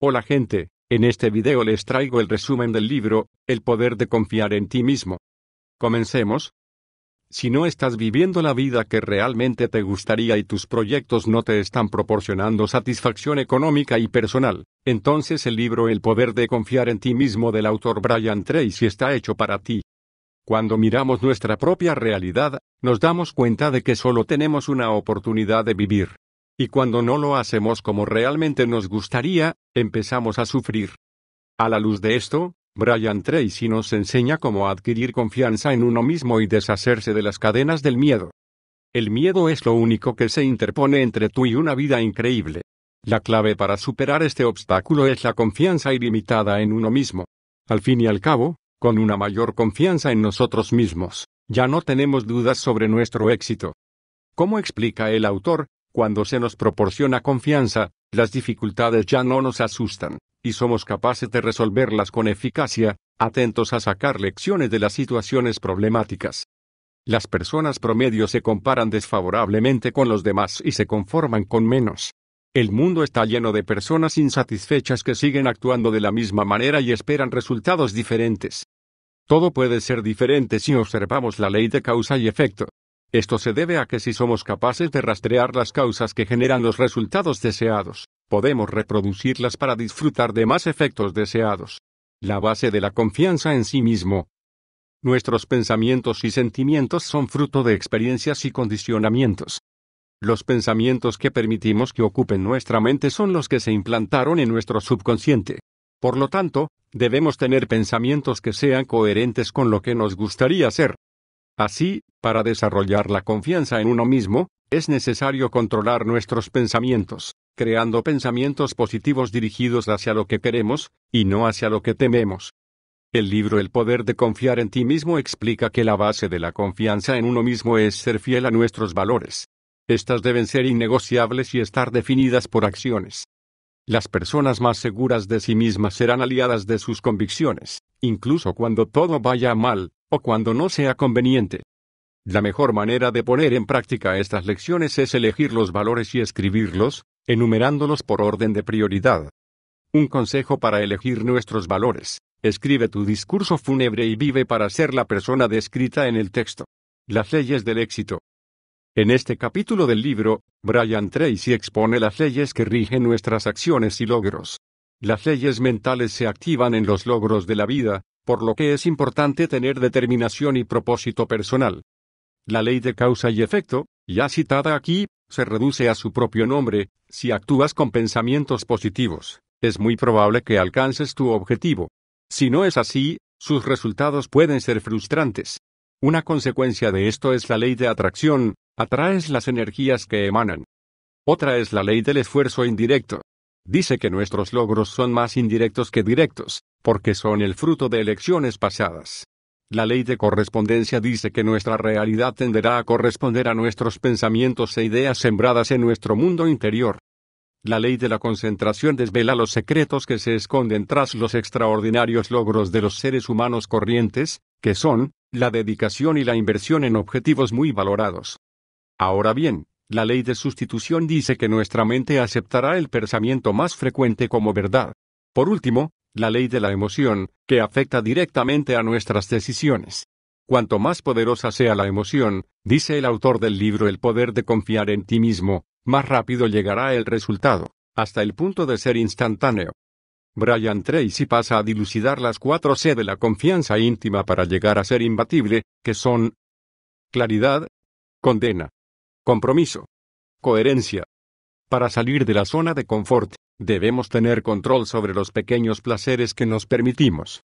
Hola gente, en este video les traigo el resumen del libro, El poder de confiar en ti mismo. Comencemos. Si no estás viviendo la vida que realmente te gustaría y tus proyectos no te están proporcionando satisfacción económica y personal, entonces el libro El poder de confiar en ti mismo del autor Brian Tracy está hecho para ti. Cuando miramos nuestra propia realidad, nos damos cuenta de que solo tenemos una oportunidad de vivir y cuando no lo hacemos como realmente nos gustaría, empezamos a sufrir. A la luz de esto, Brian Tracy nos enseña cómo adquirir confianza en uno mismo y deshacerse de las cadenas del miedo. El miedo es lo único que se interpone entre tú y una vida increíble. La clave para superar este obstáculo es la confianza ilimitada en uno mismo. Al fin y al cabo, con una mayor confianza en nosotros mismos, ya no tenemos dudas sobre nuestro éxito. ¿Cómo explica el autor, cuando se nos proporciona confianza, las dificultades ya no nos asustan, y somos capaces de resolverlas con eficacia, atentos a sacar lecciones de las situaciones problemáticas. Las personas promedio se comparan desfavorablemente con los demás y se conforman con menos. El mundo está lleno de personas insatisfechas que siguen actuando de la misma manera y esperan resultados diferentes. Todo puede ser diferente si observamos la ley de causa y efecto. Esto se debe a que si somos capaces de rastrear las causas que generan los resultados deseados, podemos reproducirlas para disfrutar de más efectos deseados. La base de la confianza en sí mismo. Nuestros pensamientos y sentimientos son fruto de experiencias y condicionamientos. Los pensamientos que permitimos que ocupen nuestra mente son los que se implantaron en nuestro subconsciente. Por lo tanto, debemos tener pensamientos que sean coherentes con lo que nos gustaría ser. Así, para desarrollar la confianza en uno mismo, es necesario controlar nuestros pensamientos, creando pensamientos positivos dirigidos hacia lo que queremos, y no hacia lo que tememos. El libro El poder de confiar en ti mismo explica que la base de la confianza en uno mismo es ser fiel a nuestros valores. Estas deben ser innegociables y estar definidas por acciones. Las personas más seguras de sí mismas serán aliadas de sus convicciones, incluso cuando todo vaya mal, o cuando no sea conveniente. La mejor manera de poner en práctica estas lecciones es elegir los valores y escribirlos, enumerándolos por orden de prioridad. Un consejo para elegir nuestros valores. Escribe tu discurso fúnebre y vive para ser la persona descrita en el texto. Las leyes del éxito. En este capítulo del libro, Brian Tracy expone las leyes que rigen nuestras acciones y logros. Las leyes mentales se activan en los logros de la vida, por lo que es importante tener determinación y propósito personal. La ley de causa y efecto, ya citada aquí, se reduce a su propio nombre, si actúas con pensamientos positivos, es muy probable que alcances tu objetivo. Si no es así, sus resultados pueden ser frustrantes. Una consecuencia de esto es la ley de atracción, atraes las energías que emanan. Otra es la ley del esfuerzo indirecto dice que nuestros logros son más indirectos que directos, porque son el fruto de elecciones pasadas. La ley de correspondencia dice que nuestra realidad tenderá a corresponder a nuestros pensamientos e ideas sembradas en nuestro mundo interior. La ley de la concentración desvela los secretos que se esconden tras los extraordinarios logros de los seres humanos corrientes, que son, la dedicación y la inversión en objetivos muy valorados. Ahora bien, la ley de sustitución dice que nuestra mente aceptará el pensamiento más frecuente como verdad. Por último, la ley de la emoción, que afecta directamente a nuestras decisiones. Cuanto más poderosa sea la emoción, dice el autor del libro El poder de confiar en ti mismo, más rápido llegará el resultado, hasta el punto de ser instantáneo. Brian Tracy pasa a dilucidar las cuatro C de la confianza íntima para llegar a ser imbatible, que son claridad, condena, compromiso, coherencia. Para salir de la zona de confort, debemos tener control sobre los pequeños placeres que nos permitimos.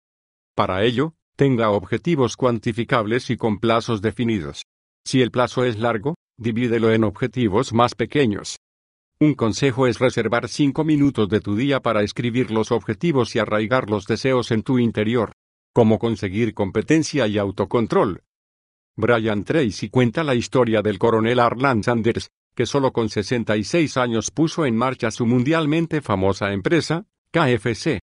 Para ello, tenga objetivos cuantificables y con plazos definidos. Si el plazo es largo, divídelo en objetivos más pequeños. Un consejo es reservar cinco minutos de tu día para escribir los objetivos y arraigar los deseos en tu interior. Cómo conseguir competencia y autocontrol. Brian Tracy cuenta la historia del coronel Arlan Sanders, que solo con 66 años puso en marcha su mundialmente famosa empresa, KFC.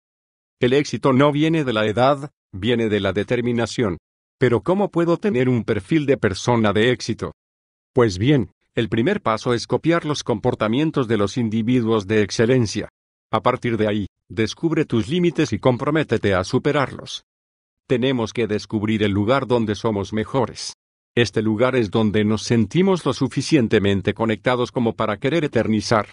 El éxito no viene de la edad, viene de la determinación. Pero ¿cómo puedo tener un perfil de persona de éxito? Pues bien, el primer paso es copiar los comportamientos de los individuos de excelencia. A partir de ahí, descubre tus límites y comprométete a superarlos. Tenemos que descubrir el lugar donde somos mejores. Este lugar es donde nos sentimos lo suficientemente conectados como para querer eternizar.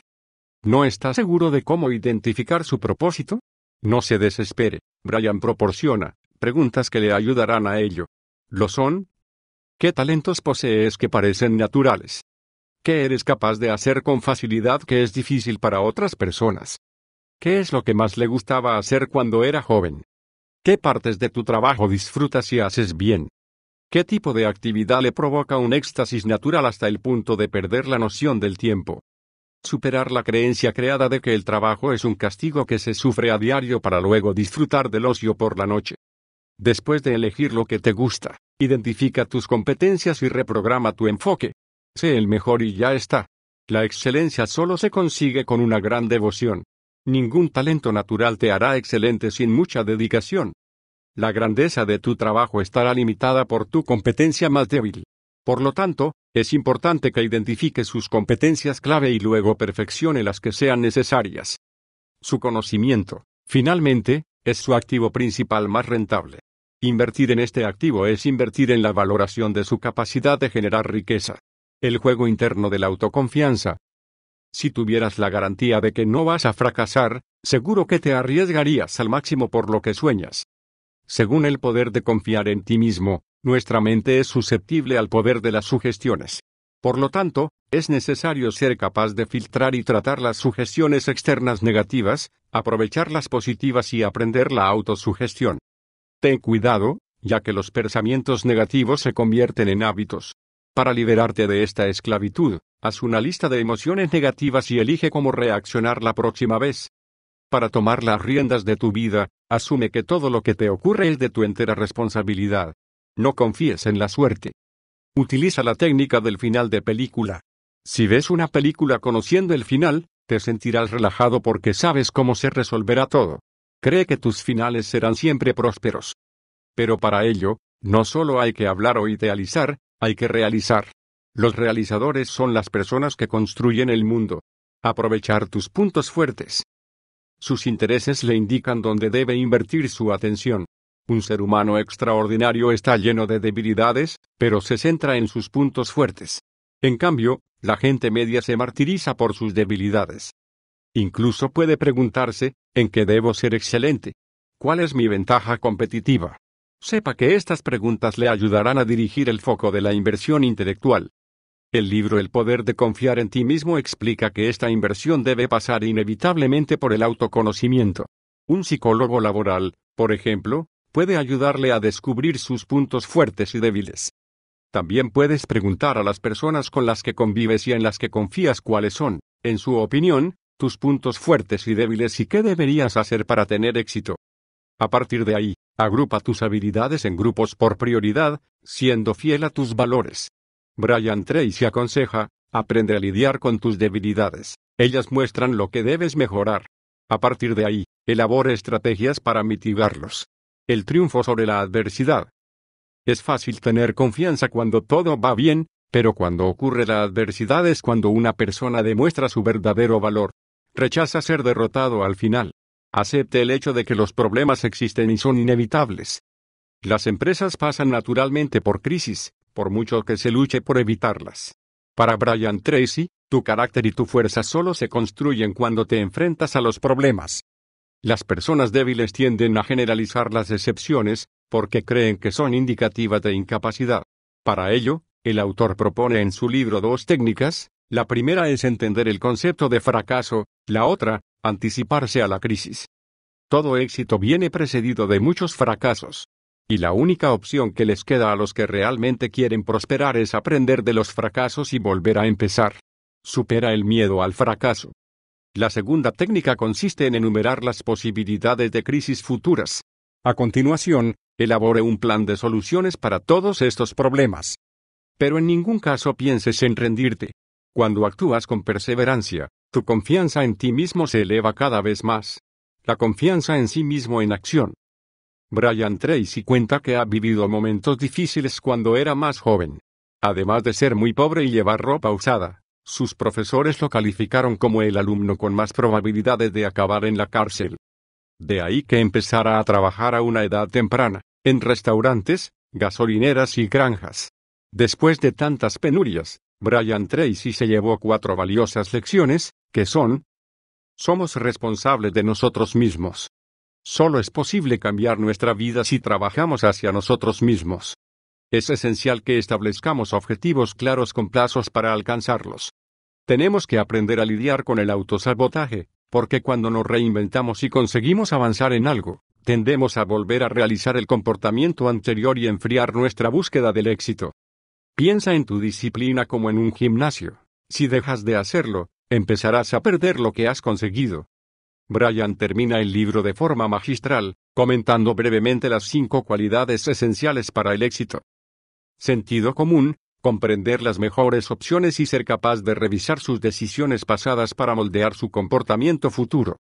¿No está seguro de cómo identificar su propósito? No se desespere, Brian proporciona preguntas que le ayudarán a ello. ¿Lo son? ¿Qué talentos posees que parecen naturales? ¿Qué eres capaz de hacer con facilidad que es difícil para otras personas? ¿Qué es lo que más le gustaba hacer cuando era joven? ¿Qué partes de tu trabajo disfrutas y haces bien? ¿Qué tipo de actividad le provoca un éxtasis natural hasta el punto de perder la noción del tiempo? Superar la creencia creada de que el trabajo es un castigo que se sufre a diario para luego disfrutar del ocio por la noche. Después de elegir lo que te gusta, identifica tus competencias y reprograma tu enfoque. Sé el mejor y ya está. La excelencia solo se consigue con una gran devoción. Ningún talento natural te hará excelente sin mucha dedicación. La grandeza de tu trabajo estará limitada por tu competencia más débil. Por lo tanto, es importante que identifique sus competencias clave y luego perfeccione las que sean necesarias. Su conocimiento, finalmente, es su activo principal más rentable. Invertir en este activo es invertir en la valoración de su capacidad de generar riqueza. El juego interno de la autoconfianza, si tuvieras la garantía de que no vas a fracasar, seguro que te arriesgarías al máximo por lo que sueñas. Según el poder de confiar en ti mismo, nuestra mente es susceptible al poder de las sugestiones. Por lo tanto, es necesario ser capaz de filtrar y tratar las sugestiones externas negativas, aprovechar las positivas y aprender la autosugestión. Ten cuidado, ya que los pensamientos negativos se convierten en hábitos. Para liberarte de esta esclavitud, haz una lista de emociones negativas y elige cómo reaccionar la próxima vez. Para tomar las riendas de tu vida, asume que todo lo que te ocurre es de tu entera responsabilidad. No confíes en la suerte. Utiliza la técnica del final de película. Si ves una película conociendo el final, te sentirás relajado porque sabes cómo se resolverá todo. Cree que tus finales serán siempre prósperos. Pero para ello, no solo hay que hablar o idealizar, hay que realizar. Los realizadores son las personas que construyen el mundo. Aprovechar tus puntos fuertes. Sus intereses le indican dónde debe invertir su atención. Un ser humano extraordinario está lleno de debilidades, pero se centra en sus puntos fuertes. En cambio, la gente media se martiriza por sus debilidades. Incluso puede preguntarse, ¿en qué debo ser excelente? ¿Cuál es mi ventaja competitiva? Sepa que estas preguntas le ayudarán a dirigir el foco de la inversión intelectual. El libro El poder de confiar en ti mismo explica que esta inversión debe pasar inevitablemente por el autoconocimiento. Un psicólogo laboral, por ejemplo, puede ayudarle a descubrir sus puntos fuertes y débiles. También puedes preguntar a las personas con las que convives y en las que confías cuáles son, en su opinión, tus puntos fuertes y débiles y qué deberías hacer para tener éxito. A partir de ahí, Agrupa tus habilidades en grupos por prioridad, siendo fiel a tus valores. Brian Tracy aconseja, aprende a lidiar con tus debilidades. Ellas muestran lo que debes mejorar. A partir de ahí, elabora estrategias para mitigarlos. El triunfo sobre la adversidad. Es fácil tener confianza cuando todo va bien, pero cuando ocurre la adversidad es cuando una persona demuestra su verdadero valor. Rechaza ser derrotado al final. Acepte el hecho de que los problemas existen y son inevitables. Las empresas pasan naturalmente por crisis, por mucho que se luche por evitarlas. Para Brian Tracy, tu carácter y tu fuerza solo se construyen cuando te enfrentas a los problemas. Las personas débiles tienden a generalizar las excepciones, porque creen que son indicativas de incapacidad. Para ello, el autor propone en su libro dos técnicas, la primera es entender el concepto de fracaso, la otra, anticiparse a la crisis. Todo éxito viene precedido de muchos fracasos. Y la única opción que les queda a los que realmente quieren prosperar es aprender de los fracasos y volver a empezar. Supera el miedo al fracaso. La segunda técnica consiste en enumerar las posibilidades de crisis futuras. A continuación, elabore un plan de soluciones para todos estos problemas. Pero en ningún caso pienses en rendirte. Cuando actúas con perseverancia, tu confianza en ti mismo se eleva cada vez más. La confianza en sí mismo en acción. Brian Tracy cuenta que ha vivido momentos difíciles cuando era más joven. Además de ser muy pobre y llevar ropa usada, sus profesores lo calificaron como el alumno con más probabilidades de acabar en la cárcel. De ahí que empezara a trabajar a una edad temprana, en restaurantes, gasolineras y granjas. Después de tantas penurias, Brian Tracy se llevó cuatro valiosas lecciones, que son, somos responsables de nosotros mismos. Solo es posible cambiar nuestra vida si trabajamos hacia nosotros mismos. Es esencial que establezcamos objetivos claros con plazos para alcanzarlos. Tenemos que aprender a lidiar con el autosabotaje, porque cuando nos reinventamos y conseguimos avanzar en algo, tendemos a volver a realizar el comportamiento anterior y enfriar nuestra búsqueda del éxito. Piensa en tu disciplina como en un gimnasio. Si dejas de hacerlo, empezarás a perder lo que has conseguido. Brian termina el libro de forma magistral, comentando brevemente las cinco cualidades esenciales para el éxito. Sentido común, comprender las mejores opciones y ser capaz de revisar sus decisiones pasadas para moldear su comportamiento futuro.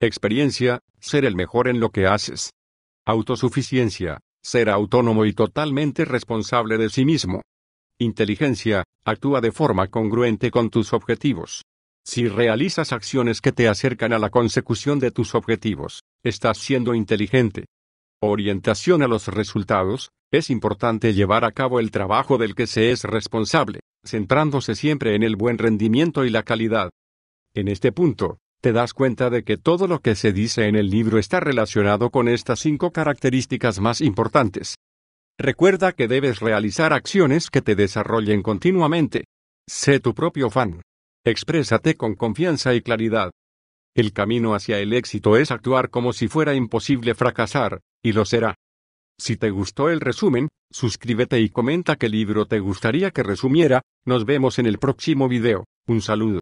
Experiencia, ser el mejor en lo que haces. Autosuficiencia, ser autónomo y totalmente responsable de sí mismo inteligencia, actúa de forma congruente con tus objetivos. Si realizas acciones que te acercan a la consecución de tus objetivos, estás siendo inteligente. Orientación a los resultados, es importante llevar a cabo el trabajo del que se es responsable, centrándose siempre en el buen rendimiento y la calidad. En este punto, te das cuenta de que todo lo que se dice en el libro está relacionado con estas cinco características más importantes. Recuerda que debes realizar acciones que te desarrollen continuamente. Sé tu propio fan. Exprésate con confianza y claridad. El camino hacia el éxito es actuar como si fuera imposible fracasar, y lo será. Si te gustó el resumen, suscríbete y comenta qué libro te gustaría que resumiera, nos vemos en el próximo video, un saludo.